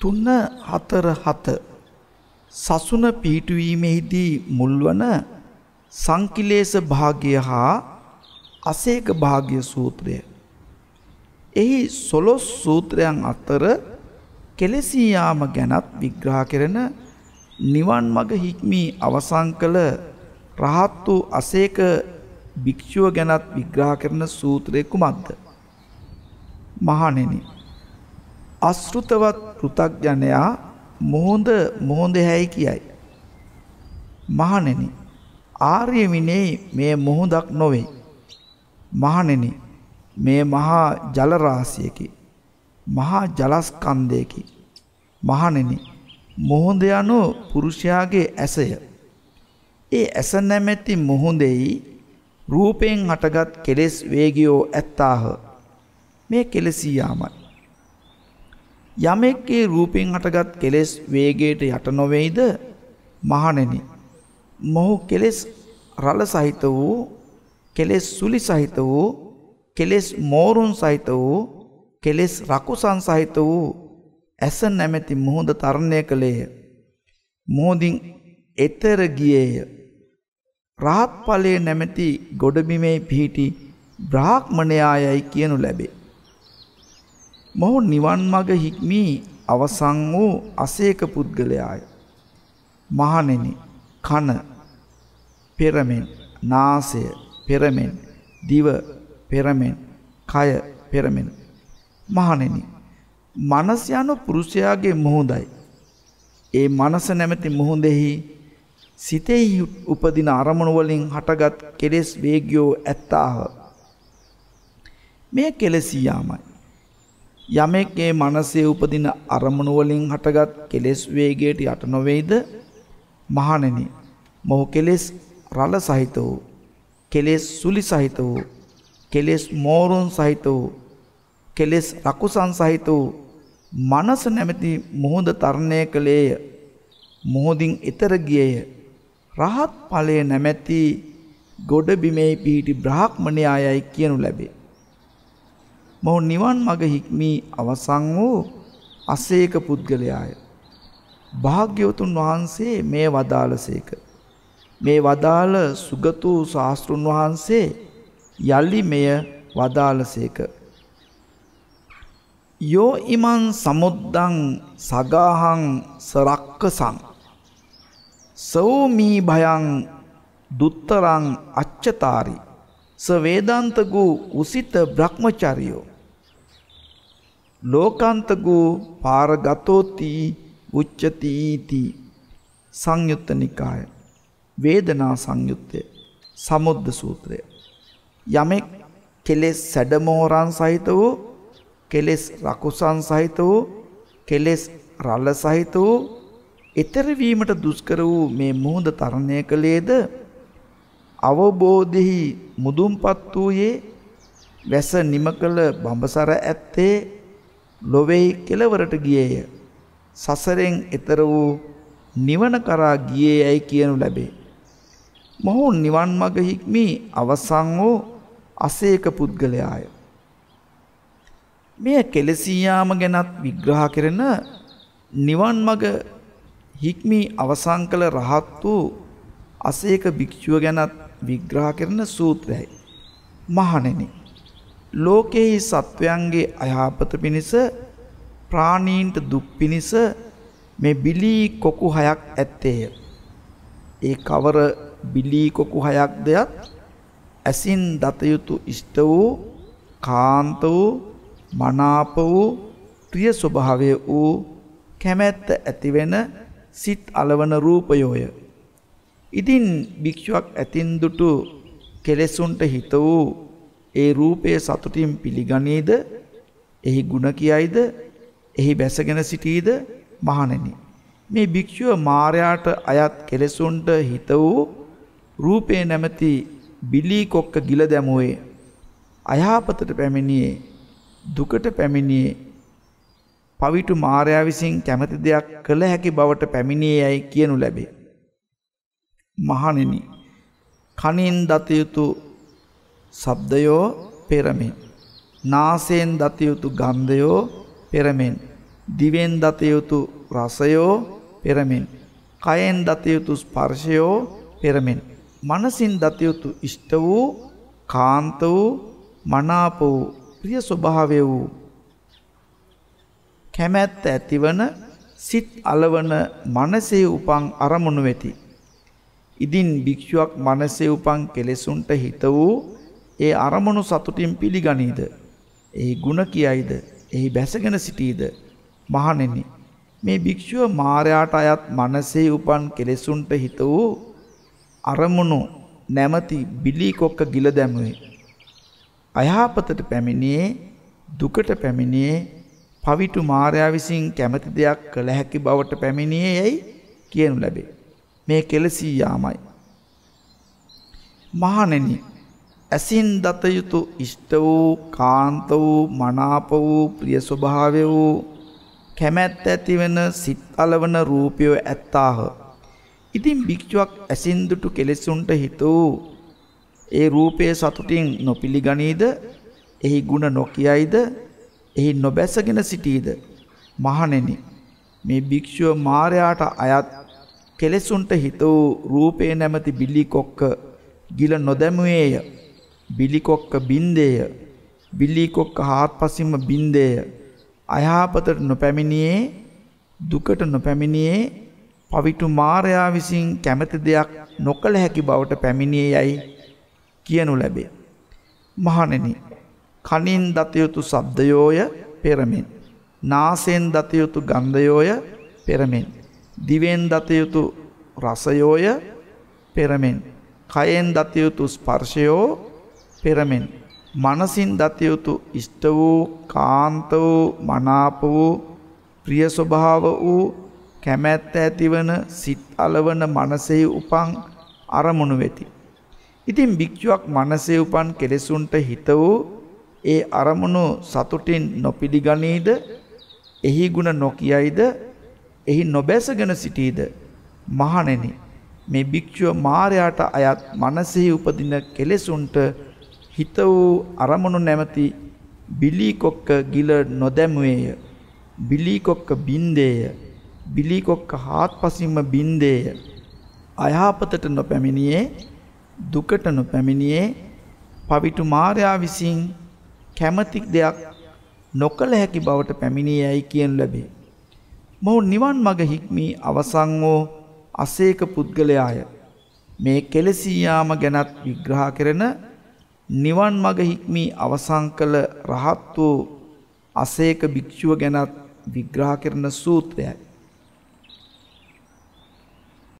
තුන හතර හත සසුන පීටුවීමෙහිදී මුල්වන සංකිලේශ භාග්‍ය හා අසේක භාග්‍ය සූත්‍රය. එහි සොලොස් සූත්‍රයන් අතර කෙලෙසියාම ගැනත් විග්‍රහ කරන නිවන් මඟ හික්මී අවසන් කළ රහත් වූ අසේක භික්ෂුව ගැනත් විග්‍රහ කරන සූත්‍රය කුමක්ද? මහණෙනි අස්ෘතවත් පෘතග්ජනයා මොහොඳ මොහොඳ හැයි කියයි. මහනෙන ආර්යමිනේ මේ මොහොදක් නොවෙයි. මහනෙන මේ මහා ජලරාසියකි මහා ජලස්කන්දයකි මහනෙන මොහොඳ යනු පුරුෂයාගේ ඇසය. ඒ ඇස නැමැති මොහොදෙයි රූපයෙන් හටගත් කෙලෙස් වේගියෝ ඇත්තාහ මේ කෙලෙසීයාමයි. යමෙක්ගේ රූපෙන් හටගත් කෙලෙස් වේගයට යට නොවෙයිද මහණෙනි. මොහු කෙලෙස් රල සහිත වූ කෙලෙස් සුලි සහිත වූ කෙලෙස් මෝරුන් සහිත වූ කෙලෙස් රකු සංසහිත වූ ඇස නැමැති මුහුද තරණය කළේය. මෝදින් එතර ගියේය. රාත්ඵලයේ නැමැති ගොඩබිමේ පිහිටි බ්‍රාහ්මණයා යයි කියනු ලැබේ. මොහු නිවන් මග හික්මී අවසන් වූ අසේක පුද්ගලයාය. මහණෙනි කන පෙරමෙන් නාසය පෙරමෙන් දිව පෙරමෙන් කය පෙරමෙන් මහණෙනි මනස යනු පුරුෂයාගේ මොහොඳයි. ඒ මනස නැමැති මොහොඳෙහි සිතෙහි උපදින අරමුණු වලින් හටගත් කෙලෙස් වේග්‍යෝ ඇත්තාහ. මේ කෙලෙසියාමයි. යමෙක් ඒ මනසේ උපදින අරමුණු වලින් හටගත් කෙලෙස් වේගයට යට නොවේද? මහණෙනි, මොහු කෙලෙස් රළ සහිත වූ, කෙලෙස් සුලි සහිත වූ, කෙලෙස් මෝරුන් සහිත වූ, කෙලෙස් රකුසන් සහිත වූ මනස නැමැති මොහොද තරණය කළේය මොහොදින් ඊතර ගියේය රහත් ඵලයේ නැමැති ගොඩබිමේ පිහිටි බ්‍රාහ්මණයායයි කියනු ලැබේ මොහු නිවන් මඟ හික්මී අවසන් වූ අසේක පුද්ගලයාය. භාග්‍යවතුන් වහන්සේ මේ වදාළසේක. මේ වදාළ සුගතූ ශාස්තෘන් වහන්සේ යල්ලි මෙය වදාළසේක. යෝ ඉමන් සමුද්දං සගාහං සරක්කසං. සවූමී භයං දුත්තරං අච්චතාරි. සවේදන්තගූ උසිත බ්‍රහ්මචරියෝ. ලෝකාන්තගෝ පාරගතෝති උච්චතීති සංයුත්ත නිකාය වේදනා සංයුත්තය සමුද්ධ සූත්‍රය යමෙක් කෙලෙස් සැඩමෝරන් සහිත වූ කෙලෙස් රකුසන් සහිත වූ කෙලෙස් රල්ල සහිත වූ එතරවීමට දුස්කර වූ මේ මුහුද තරණය කළේද අවබෝධෙහි මුදුම්පත් වූයේ වැස නිම කළ බඹසර ඇත්තේ ලොවෙහි කෙලවරට ගියේය. සසරෙන් එතර වූ නිවන කරා ගියේ ඇයි කියනු ලැබේ. මොහු නිවන් මග හික්මී අවසං වූ අසේක පුද්ගලයාය. මෙය කෙලෙසියාම ගැනත් විග්‍රහ කරන නිවන් මග හික්මී අවසං කළ රහත් වූ අසේක භික්‍ෂුව ගැනත් විග්‍රහ කරන සූත්‍රයයි. මහණෙනි ලෝකෙහි සත්වයන්ගේ අයහපත පිණිස ප්‍රාණීන්ට දුක් පිණිස මේ බිලී කොකු හයක් ඇත්තේය. ඒ කවර බිලී කොකු හයක් දෙයක් ඇසින් දතයුතු ඉෂ්ට වූ කාන්ත වූ මනාප වූ ප්‍රිය ස්වභාවය වූ කැමැත්ත ඇතිවෙන සිත් අලවන රූපයෝය. ඉතින් භික්‍ෂුවක් ඇතින්දුටු කෙලෙසුන්ට හිත වූ ඒ රූපය සතුටින් පිළිගනීද එහි ගුණ කියයිද එහි බැසගෙන සිටීද මහණෙනි. මේ භික්‍ෂුව මාරයාට අයත් කෙලෙසුන්ට හිත වූ රූපය නැමැති බිලීකොක්ක ගිල දැමුවේ. අයහපතට පැමිණියේ දුකට පැමිණියේ පවිටු මාරයා විසින් කැමති දෙයක් කළ හැකි බවට පැමිණියේ යැයි කියනු ලැබේ. මහණෙනි කනින් දතයුතු ශබ්දයෝ පෙරමෙන්. නාසයෙන් දතයුතු ගන්ධයෝ පෙරමෙන්. දිවෙන් දතයුතු රසයෝ පෙරමෙන්. කයෙන් දතයුතු ස්පර්ශයෝ පෙරමෙන්. මනසින් දතයුතු ඉෂ්ට වූ කාන්ත වූ මනාප වූ ප්‍රිය ස්වභාවය වූ කැමැත්ත ඇතිවන සිත් අලවන මනසේ උපන් අරමුණු වෙති. ඉදින් භික්ෂුවක් මනසේ උපන් කෙලෙසුන්ට හිත වූ ඒ අරමුණු සතුටින් පිළිගනීද. එහි ගුණ කියයිද එහි බැසගෙන සිටීද මහනෙනි. මේ භික්‍ෂුව මාරයාට අයත් මනසේ උපන් කෙලෙසුන්ට හිත වූ අරමුණු නැමති බිලිකොක්ක ගිල දැමුවේ. අයහපතට පැමිණේ දුකට පැමිණේ පවිටු මාරයා විසින් කැමති දෙයක් කළ හැකි බවට පැමිණියේ යැයි කියනු ලැබේ. මේ කෙලසී යාමයි. මහනෙනි ඇසින් දතයුතු ඉෂ්ට වූ කාන්ත වූ මනාප වූ ප්‍රිය ස්වභාවය වූ කැමැත් ඇතිවන සිත් අලවන රූපයෝ ඇත්තාහ. ඉතින් භික්ෂුවක් ඇසින් දුටු කෙලෙසුන්ට හිතූ ඒ රූපයේ සතුටින් නොපිළිගනීද එහි ಗುಣ නොකියයිද එහි නොබැසගෙන සිටීද මහණෙනි මේ භික්ෂුව මාරයාට අයත් කෙලෙසුන්ට හිත වූ රූපේ නැමැති බිලි කොක්ක ගිල නොදැමුවේය බිලිකොක්ක බින්දේය බිලිකොක්ක හාත්පසින්ම බින්දේය අයහපතට නොපැමිණියේ දුකට නොපැමිණියේ පවිටු මාරයා විසින් කැමති දෙයක් නොකළ හැකි බවට පැමිණියේ යයි කියනු ලැබේ. මහණෙනි කනින් දතයුතු සබ්දයෝය පෙරමෙන්. නාසයෙන් දතයුතු ගන්ධයෝය පෙරමෙන්. දිවෙන් දතයුතු රසයෝය පෙරමෙන්. කයෙන් දතයුතු ස්පර්ශයෝ පෙරමෙන්. මනසින් දතයුතු ඉෂ්ට වූ කාන්ත වූ මනාප වූ ප්‍රියස්වභාව වූ කැමැත්ත ඇතිවන සිත් අලවන මනසෙහි උපන් අරමුණු වෙති. ඉතින් භික්‍ෂුවක් මනසේ උපන් කෙලෙසුන්ට හිත වූ ඒ අරමුණු සතුටින් නොපිළිගනීද එහි ගුණ නොකියයිද එහි නොබැසගෙන සිටීද මහණෙනි මේ භික්‍ෂුව මාරයාට අයත් මනසෙහි උපදින කෙලෙසුන්ට හිත වූ අරමුණු නැමැති බිලිකොක්ක ගිල නොදැමුවේය. බිලිකොක්ක බින්දේය. බිලිකොක්ක හාත්පසින්ම බින්දේය. අයහපතට නොපැමිණියේ දුකට නොපැමිණියේ පවිටු මාරයා විසින් කැමති දෙයක් නොකළ හැකි බවට පැමිණියයි කියන ලැබේ. මොහු නිවන් මඟ හික්මී අවසන් වූ අසේක පුද්ගලයාය. මේ කෙලසියාම ගැනත් විග්‍රහ කරන නිවන් මග හික්මී අවසං කළ රහත් වූ අසේක භික්‍ෂුව ගැනත් විග්‍රහ කරන සූත්‍රයයි.